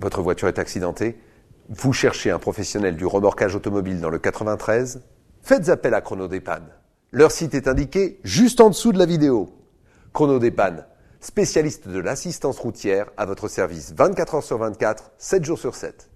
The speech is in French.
votre voiture est accidentée, vous cherchez un professionnel du remorquage automobile dans le 93, faites appel à Chronodépanne. Leur site est indiqué juste en dessous de la vidéo. Chronodépanne, spécialiste de l'assistance routière à votre service 24 heures sur 24, 7 jours sur 7.